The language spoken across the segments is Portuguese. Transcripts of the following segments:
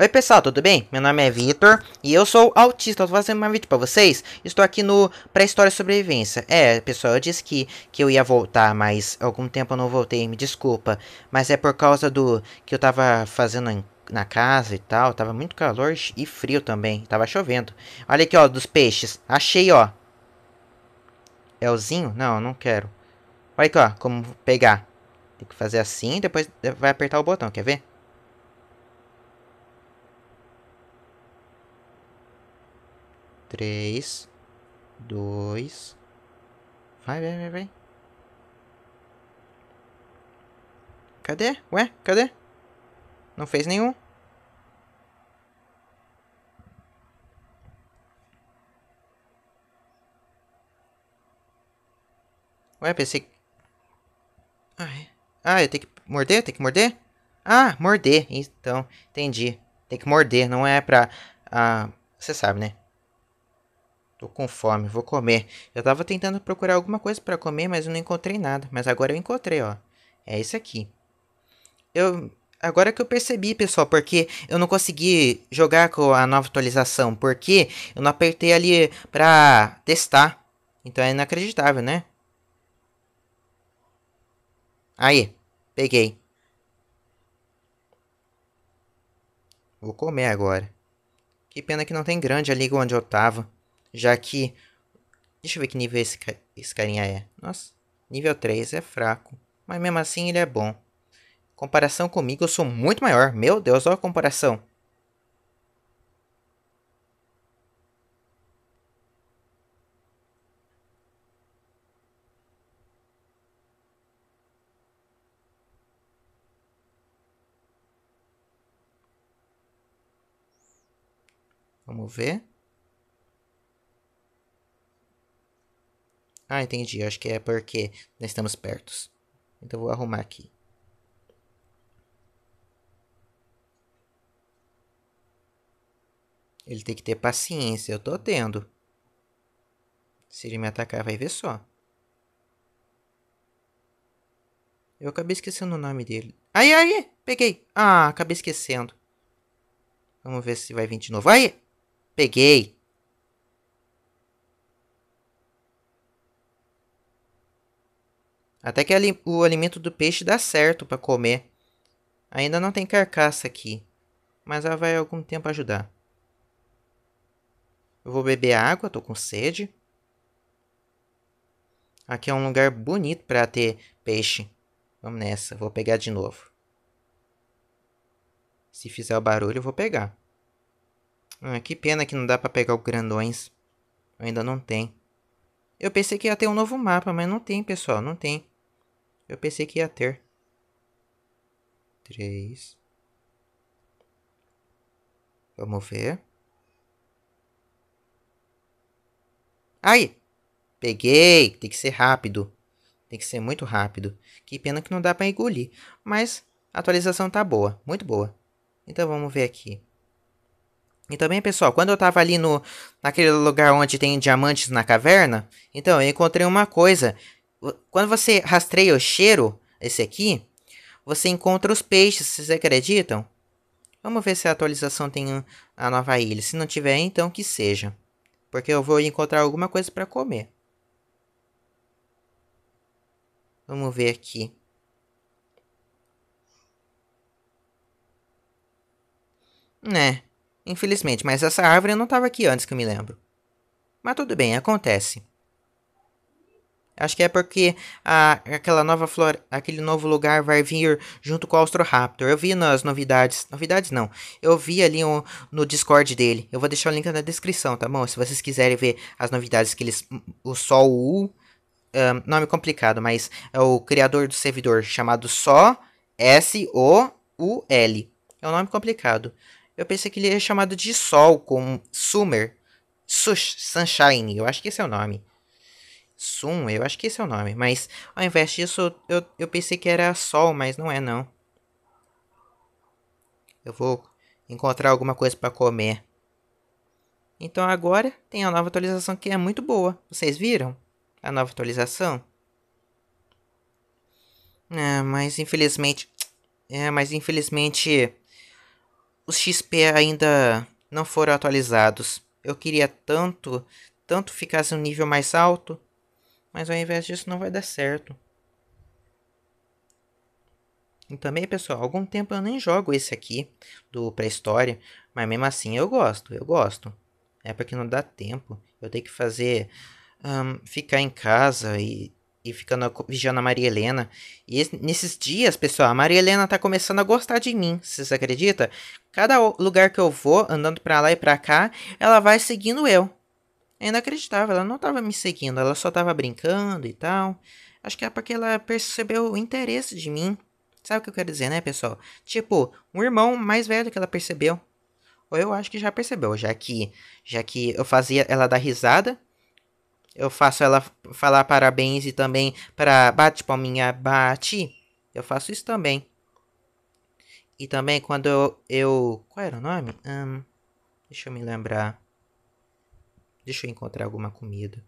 Oi pessoal, tudo bem? Meu nome é Vitor e eu sou autista, estou fazendo um vídeo pra vocês. Estou aqui no pré-história sobrevivência. É, pessoal, eu disse que, que eu ia voltar, mas algum tempo eu não voltei, me desculpa. Mas é por causa do que eu tava fazendo na casa e tal, tava muito calor e frio também, tava chovendo. Olha aqui, ó, dos peixes, achei, ó. Elzinho? Não, não quero. Olha aqui, ó, como pegar. Tem que fazer assim, e depois vai apertar o botão, quer ver? 3, 2, vai, vai, vai, vai. Cadê? Ué, cadê? Não fez nenhum. Ué, pensei... Ai. Ah, eu tenho que morder? Eu tenho que morder? Ah, morder. Então, entendi. Tem que morder, não é pra... Ah, você sabe, né? Tô com fome, vou comer. Eu tava tentando procurar alguma coisa para comer, mas eu não encontrei nada. Mas agora eu encontrei, ó. É isso aqui. Eu. Agora que eu percebi, pessoal, porque eu não consegui jogar com a nova atualização. Porque eu não apertei ali pra testar. Então é inacreditável, né? Aí, peguei. Vou comer agora. Que pena que não tem grande ali onde eu tava. Já que. Deixa eu ver que nível esse, esse carinha é. Nossa, nível 3 é fraco. Mas mesmo assim ele é bom. Comparação comigo, eu sou muito maior. Meu Deus, olha a comparação. Vamos ver. Ah, entendi. Acho que é porque nós estamos perto. Então vou arrumar aqui. Ele tem que ter paciência. Eu tô tendo. Se ele me atacar, vai ver só. Eu acabei esquecendo o nome dele. Aí, aí! Peguei! Ah, acabei esquecendo. Vamos ver se vai vir de novo. Aí! Peguei! Até que o alimento do peixe dá certo para comer. Ainda não tem carcaça aqui, mas ela vai algum tempo ajudar. Eu vou beber água, tô com sede. Aqui é um lugar bonito para ter peixe. Vamos nessa, vou pegar de novo. Se fizer o barulho, eu vou pegar. Ah, que pena que não dá para pegar os grandões. Ainda não tem. Eu pensei que ia ter um novo mapa, mas não tem, pessoal, não tem. Eu pensei que ia ter. Três. Vamos ver. Aí! Peguei! Tem que ser rápido. Tem que ser muito rápido. Que pena que não dá para engolir. Mas a atualização tá boa. Muito boa. Então vamos ver aqui. E também, pessoal, quando eu tava ali no naquele lugar onde tem diamantes na caverna, então eu encontrei uma coisa quando você rastreia o cheiro, esse aqui, você encontra os peixes, vocês acreditam? Vamos ver se a atualização tem a nova ilha. Se não tiver, então que seja. Porque eu vou encontrar alguma coisa para comer. Vamos ver aqui. Né, infelizmente, mas essa árvore não estava aqui antes que eu me lembro. Mas tudo bem, acontece. Acho que é porque a, aquela nova flora, aquele novo lugar vai vir junto com o Austroraptor. Eu vi nas novidades, novidades não. Eu vi ali um, no Discord dele. Eu vou deixar o link na descrição, tá bom? Se vocês quiserem ver as novidades que eles, o Sol U, um, nome complicado, mas é o criador do servidor chamado só S O U L. É um nome complicado. Eu pensei que ele ia é chamado de Sol com Summer, Sush, Sunshine. Eu acho que esse é o nome. Sun, eu acho que esse é o nome, mas ao invés disso eu, eu pensei que era Sol, mas não é não. Eu vou encontrar alguma coisa para comer. Então agora tem a nova atualização que é muito boa. Vocês viram? A nova atualização? É, mas infelizmente. É, mas infelizmente. Os XP ainda não foram atualizados. Eu queria tanto, tanto ficasse um nível mais alto, mas ao invés disso não vai dar certo. E também, pessoal, há algum tempo eu nem jogo esse aqui do pré-história, mas mesmo assim eu gosto, eu gosto. É porque não dá tempo. Eu tenho que fazer um, ficar em casa e, e ficando vigiando a Maria Helena. E esse, nesses dias, pessoal, a Maria Helena tá começando a gostar de mim. Vocês acreditam? Cada lugar que eu vou, andando pra lá e pra cá, ela vai seguindo eu ainda acreditava ela não estava me seguindo, ela só estava brincando e tal. Acho que é porque ela percebeu o interesse de mim. Sabe o que eu quero dizer, né, pessoal? Tipo, um irmão mais velho que ela percebeu. Ou eu acho que já percebeu, já que já que eu fazia ela dar risada, eu faço ela falar parabéns e também para bate palminha, bate. Eu faço isso também. E também quando eu, eu qual era o nome? deixa eu me lembrar. Deixa eu encontrar alguma comida.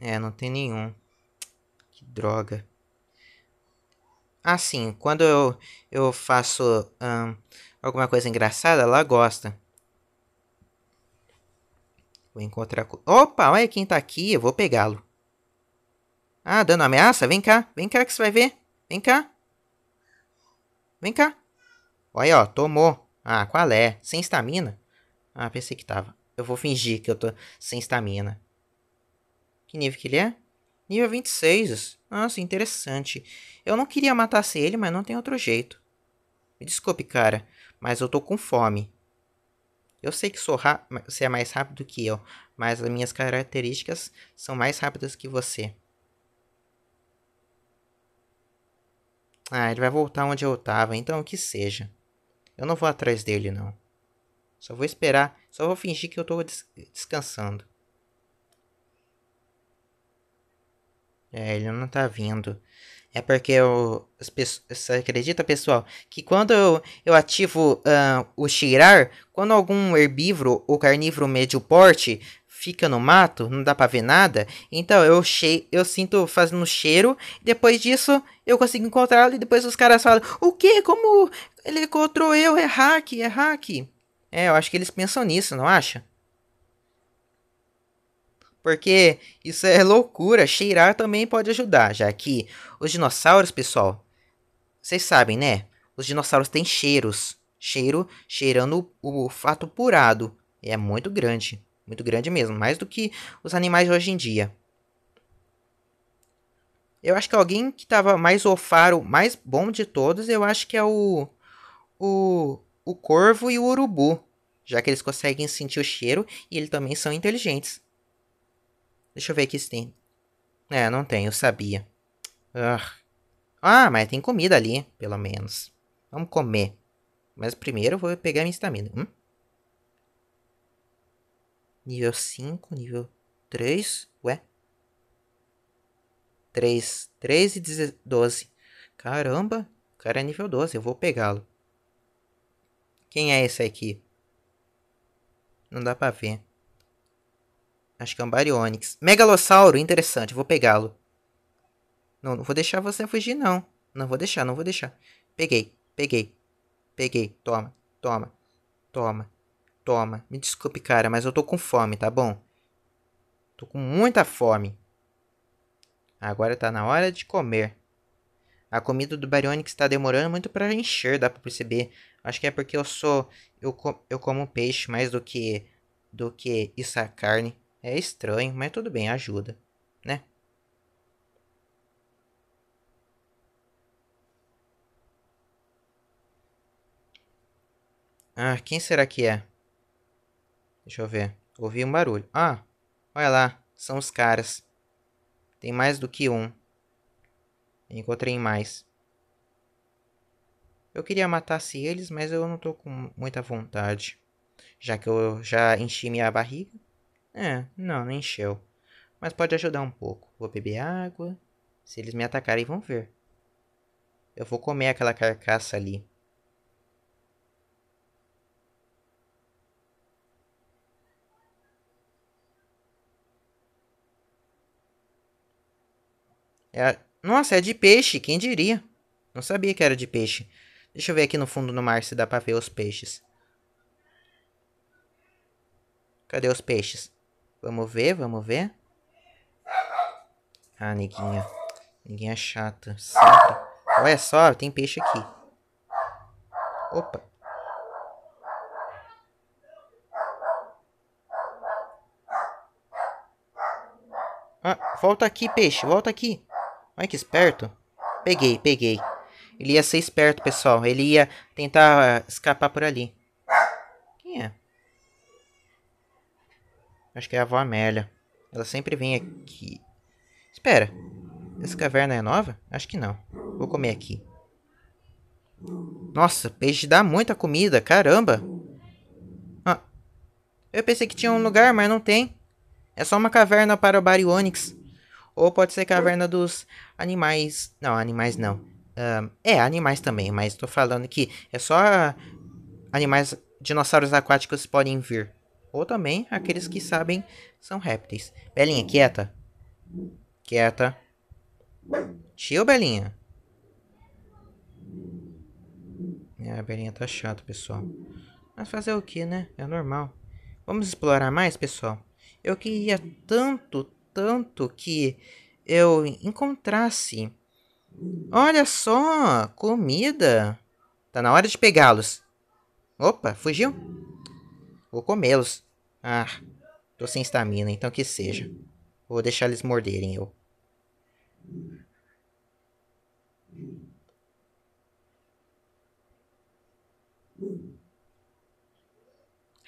É, não tem nenhum. Que droga. Assim, sim. quando eu, eu faço hum, alguma coisa engraçada, ela gosta. Vou encontrar. Opa, olha quem tá aqui, eu vou pegá-lo. Ah, dando ameaça? Vem cá, vem cá que você vai ver. Vem cá. Vem cá. Olha, ó, tomou. Ah, qual é? Sem estamina? Ah, pensei que tava. Eu vou fingir que eu tô sem estamina. Que nível que ele é? Nível 26. Nossa, interessante. Eu não queria matar se ele, mas não tem outro jeito. Me desculpe, cara, mas eu tô com fome. Eu sei que sou você é mais rápido que eu, mas as minhas características são mais rápidas que você. Ah, ele vai voltar onde eu tava, então que seja. Eu não vou atrás dele, não. Só vou esperar. Só vou fingir que eu tô des descansando. É, ele não tá vindo. É porque eu. As você acredita, pessoal? Que quando eu, eu ativo uh, o cheirar, quando algum herbívoro ou carnívoro médio porte fica no mato, não dá pra ver nada. Então eu, che eu sinto fazendo cheiro. Depois disso, eu consigo encontrá-lo. E depois os caras falam: O que? Como ele encontrou eu, é hack, é hack. É, eu acho que eles pensam nisso, não acha? Porque isso é loucura, cheirar também pode ajudar, já que os dinossauros, pessoal, vocês sabem, né? Os dinossauros têm cheiros. Cheiro cheirando o fato purado. E é muito grande, muito grande mesmo, mais do que os animais hoje em dia. Eu acho que alguém que tava mais ofaro, mais bom de todos, eu acho que é o o, o corvo e o urubu, já que eles conseguem sentir o cheiro e eles também são inteligentes. Deixa eu ver aqui se tem. É, não tem, eu sabia. Ah, mas tem comida ali, pelo menos. Vamos comer. Mas primeiro eu vou pegar minha estamina. Hum? Nível 5, nível 3. Ué? 3. 3 e 12. Caramba, o cara é nível 12, eu vou pegá-lo. Quem é esse aqui? Não dá pra ver. Acho que é um Baryonyx. Megalossauro, interessante, vou pegá-lo. Não, não vou deixar você fugir, não. Não vou deixar, não vou deixar. Peguei, peguei, peguei. Toma, toma, toma, toma. Me desculpe, cara, mas eu tô com fome, tá bom? Tô com muita fome. Agora tá na hora de comer. A comida do Baryonyx está demorando muito para encher, dá para perceber. Acho que é porque eu sou. Eu, com, eu como peixe mais do que. do que isso a carne. É estranho, mas tudo bem, ajuda, né? Ah, quem será que é? Deixa eu ver. Ouvi um barulho. Ah, olha lá. São os caras. Tem mais do que um. Encontrei mais. Eu queria matar-se eles, mas eu não tô com muita vontade. Já que eu já enchi minha barriga. É, não, não encheu. Mas pode ajudar um pouco. Vou beber água. Se eles me atacarem, vão ver. Eu vou comer aquela carcaça ali. É... Nossa, é de peixe, quem diria? Não sabia que era de peixe. Deixa eu ver aqui no fundo no mar se dá pra ver os peixes. Cadê os peixes? Vamos ver, vamos ver. Ah, neguinha. Neguinha chata. Sempre. Olha só, tem peixe aqui. Opa. Ah, volta aqui, peixe. Volta aqui. Olha que esperto. Peguei, peguei. Ele ia ser esperto, pessoal. Ele ia tentar ah, escapar por ali. Quem é? Acho que é a avó Amélia. Ela sempre vem aqui. Espera. Essa caverna é nova? Acho que não. Vou comer aqui. Nossa, peixe dá muita comida. Caramba. Ah, eu pensei que tinha um lugar, mas não tem. É só uma caverna para o Baryonyx. Ou pode ser caverna dos animais. Não, animais não é, animais também, mas tô falando que é só animais, dinossauros aquáticos podem vir. Ou também aqueles que sabem são répteis. Belinha, quieta. Quieta. Tio, Belinha. É, a Belinha tá chata, pessoal. Mas fazer o que, né? É normal. Vamos explorar mais, pessoal? Eu queria tanto, tanto que eu encontrasse Olha só, comida. Tá na hora de pegá-los. Opa, fugiu? Vou comê-los. Ah, tô sem estamina, então que seja. Vou deixar eles morderem eu.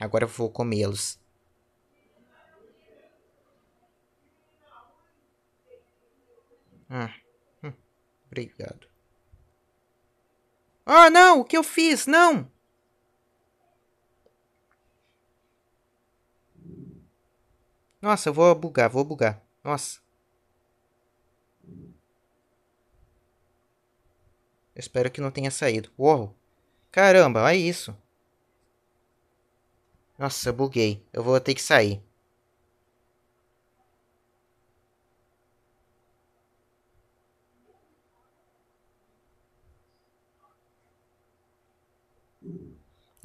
Agora eu vou comê-los. Ah. Obrigado. Ah, não! O que eu fiz? Não! Nossa, eu vou bugar, vou bugar. Nossa. Eu espero que não tenha saído. Uou! Caramba, olha é isso. Nossa, eu buguei. Eu vou ter que sair.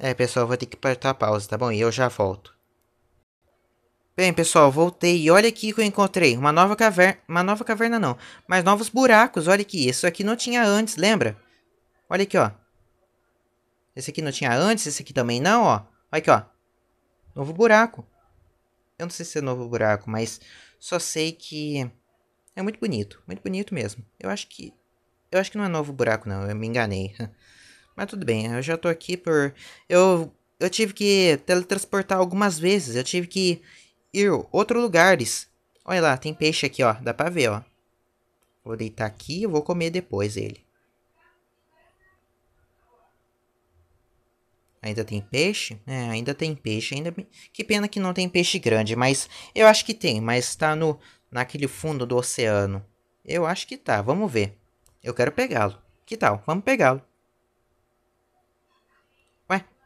É, pessoal, vou ter que apertar a pausa, tá bom? E eu já volto. Bem, pessoal, voltei e olha aqui que eu encontrei. Uma nova caverna... Uma nova caverna não, mas novos buracos. Olha aqui, isso aqui não tinha antes, lembra? Olha aqui, ó. Esse aqui não tinha antes, esse aqui também não, ó. Olha aqui, ó. Novo buraco. Eu não sei se é novo buraco, mas só sei que é muito bonito, muito bonito mesmo. Eu acho que eu acho que não é novo buraco não, eu me enganei. Mas tudo bem, eu já tô aqui por. Eu, eu tive que teletransportar algumas vezes, eu tive que ir outros lugares. Olha lá, tem peixe aqui, ó. Dá pra ver, ó. Vou deitar aqui e vou comer depois ele. Ainda tem peixe? É, ainda tem peixe. Ainda Que pena que não tem peixe grande, mas eu acho que tem, mas tá no naquele fundo do oceano. Eu acho que tá, vamos ver. Eu quero pegá-lo. Que tal? Vamos pegá-lo.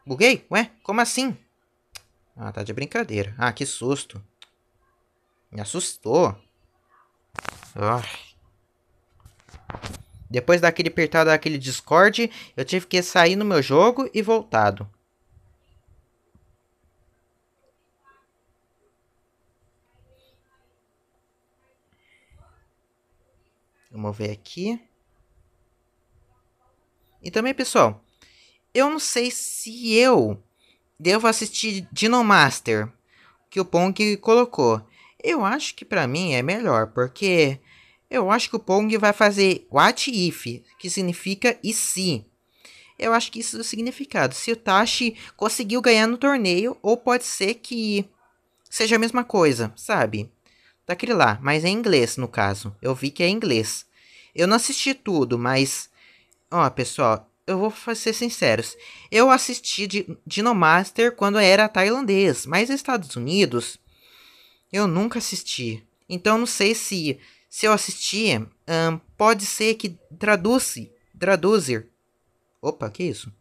Buguei? Ué, como assim? Ah, tá de brincadeira. Ah, que susto. Me assustou. Depois daquele apertado daquele Discord, eu tive que sair no meu jogo e voltado. Vamos ver aqui. E também, pessoal, eu não sei se eu devo assistir Dinomaster, que o Pong colocou. Eu acho que para mim é melhor, porque eu acho que o Pong vai fazer what if, que significa e se. Eu acho que isso é o significado. Se o Tashi conseguiu ganhar no torneio, ou pode ser que seja a mesma coisa, sabe? Daquele lá, mas é em inglês no caso. Eu vi que é em inglês. Eu não assisti tudo, mas. Ó, pessoal, eu vou ser sinceros. Eu assisti Dinomaster quando era tailandês, mas Estados Unidos eu nunca assisti. Então não sei se se eu assisti, um, pode ser que traduzi, traduzir. Opa, que isso?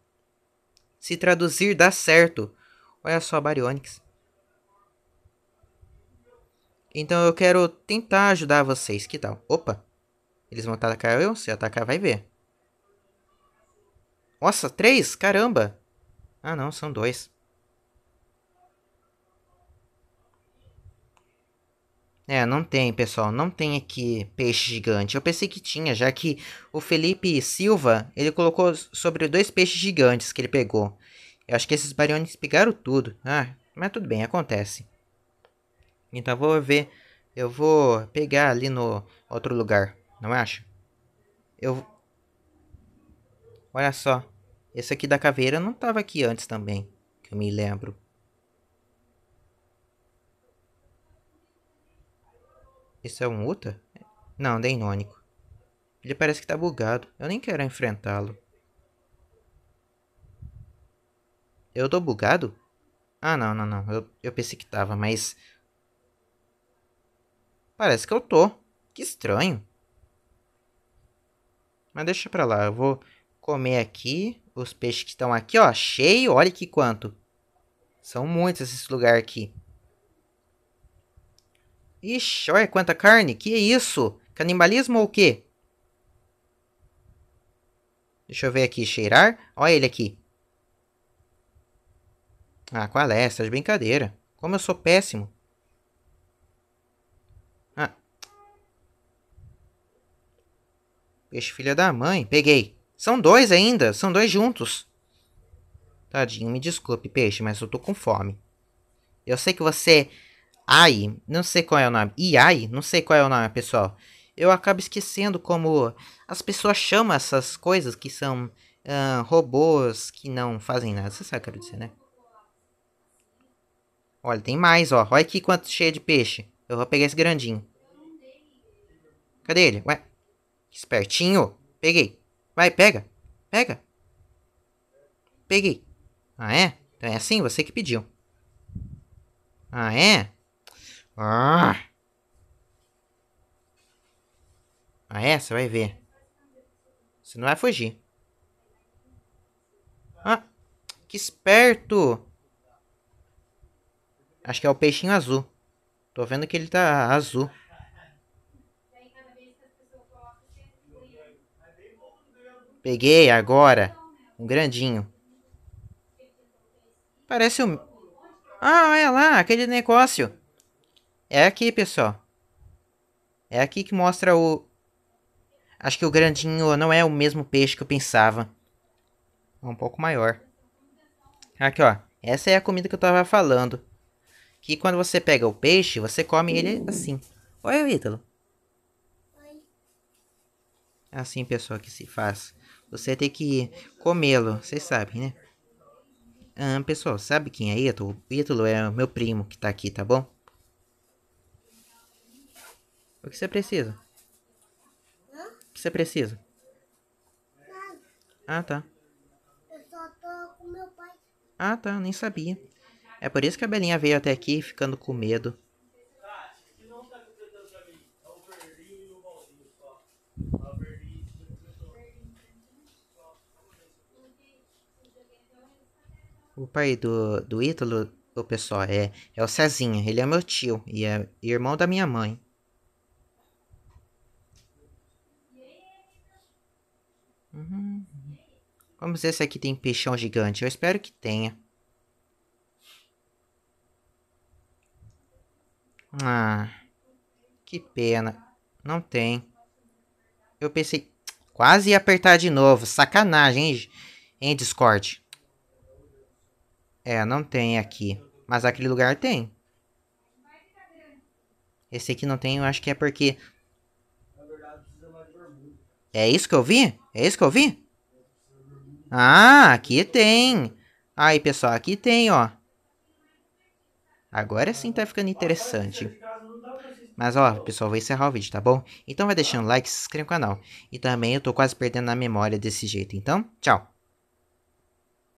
Se traduzir dá certo. Olha só, Baryonyx. Então eu quero tentar ajudar vocês, que tal? Opa, eles vão atacar eu? Se atacar, vai ver. Nossa, três? Caramba! Ah, não, são dois. É, não tem, pessoal. Não tem aqui peixe gigante. Eu pensei que tinha, já que o Felipe Silva, ele colocou sobre dois peixes gigantes que ele pegou. Eu acho que esses bariones pegaram tudo. Ah, mas tudo bem, acontece. Então vou ver. Eu vou pegar ali no outro lugar, não acha? Eu... Olha só. Esse aqui da caveira não estava aqui antes também, que eu me lembro. Esse é um Uta? Não, Deinônico. Ele parece que tá bugado. Eu nem quero enfrentá-lo. Eu tô bugado? Ah, não, não, não. Eu, eu pensei que tava, mas... Parece que eu tô. Que estranho. Mas deixa pra lá, eu vou comer aqui os peixes que estão aqui, ó, cheio. Olha que quanto. São muitos esse lugar aqui. Ixi, olha quanta carne. Que isso? Canibalismo ou o quê? Deixa eu ver aqui, cheirar. Olha ele aqui. Ah, qual é? é de brincadeira. Como eu sou péssimo. Ah. Peixe filha da mãe. Peguei. São dois ainda, são dois juntos. Tadinho, me desculpe, peixe, mas eu tô com fome. Eu sei que você. Ai, não sei qual é o nome. e ai não sei qual é o nome, pessoal. Eu acabo esquecendo como as pessoas chamam essas coisas que são uh, robôs que não fazem nada. Você sabe o que eu quero dizer, né? Olha, tem mais, ó. Olha aqui quanto cheio de peixe. Eu vou pegar esse grandinho. Cadê ele? Ué, espertinho. Peguei. Vai, pega. Pega. Peguei. Ah, é? Então é assim, você que pediu. Ah, é? Ah, ah é? Você vai ver. Você não vai fugir. Ah, que esperto. Acho que é o peixinho azul. Tô vendo que ele tá azul. Peguei agora. Um grandinho. Parece um... Ah, olha lá, aquele negócio. É aqui, pessoal. É aqui que mostra o... Acho que o grandinho não é o mesmo peixe que eu pensava. É um pouco maior. Aqui, ó. Essa é a comida que eu tava falando. Que quando você pega o peixe, você come ele assim. Olha o Ítalo. Assim, pessoal, que se faz. Você tem que comê-lo, vocês sabem, né? Ah, pessoal, sabe quem é Ítalo? Ítalo é meu primo que tá aqui, tá bom? O que você precisa? O que você precisa? Ah, tá. Eu só tô com meu pai. Ah, tá, nem sabia. É por isso que a Belinha veio até aqui ficando com medo. O pai do, do Ítalo, o pessoal, é, é o Cezinha. Ele é meu tio e é irmão da minha mãe. Uhum. Vamos ver se aqui tem peixão gigante. Eu espero que tenha. Ah, que pena. Não tem. Eu pensei... Quase ia apertar de novo. Sacanagem, hein, Discord? Discord? É, não tem aqui. Mas aquele lugar tem. Esse aqui não tem, eu acho que é porque... É isso que eu vi? É isso que eu vi? Ah, aqui tem. Aí, pessoal, aqui tem, ó. Agora sim tá ficando interessante. Mas ó, pessoal, vou encerrar o vídeo, tá bom? Então vai deixando like, se inscreve no canal. E também eu tô quase perdendo a memória desse jeito. Então, tchau.